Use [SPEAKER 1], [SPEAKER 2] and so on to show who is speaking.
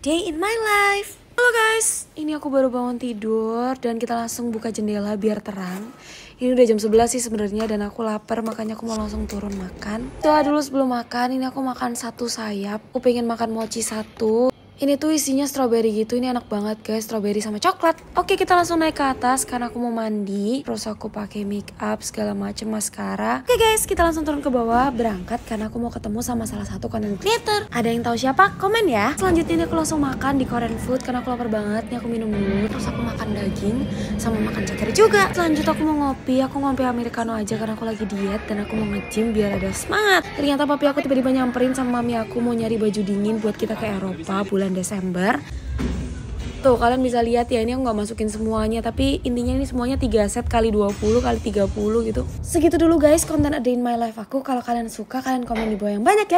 [SPEAKER 1] day in my life. Halo guys, ini aku baru bangun tidur dan kita langsung buka jendela biar terang. Ini udah jam 11 sih sebenarnya dan aku lapar makanya aku mau langsung turun makan. Setelah dulu sebelum makan, ini aku makan satu sayap. Aku pengen makan mochi satu. Ini tuh isinya strawberry gitu, ini enak banget guys, strawberry sama coklat. Oke, kita langsung naik ke atas karena aku mau mandi, terus aku pakai make up segala macem mascara. Oke guys, kita langsung turun ke bawah, berangkat karena aku mau ketemu sama salah satu content creator. Ada yang tahu siapa? Komen ya. Selanjutnya ini aku langsung makan di Korean food karena aku lapar banget. Ini aku minum dulu, terus aku makan daging sama makan ceker juga. Selanjutnya aku mau ngopi, aku ngopi americano aja karena aku lagi diet dan aku mau nge-gym biar ada semangat. Ternyata papi aku tiba-tiba nyamperin sama mami aku mau nyari baju dingin buat kita ke Eropa bulan bulan Desember Tuh kalian bisa lihat ya ini aku nggak masukin semuanya tapi intinya ini semuanya 3 set kali 20 kali 30 gitu. Segitu dulu guys konten A Day in My Life aku. Kalau kalian suka kalian komen di bawah yang banyak ya.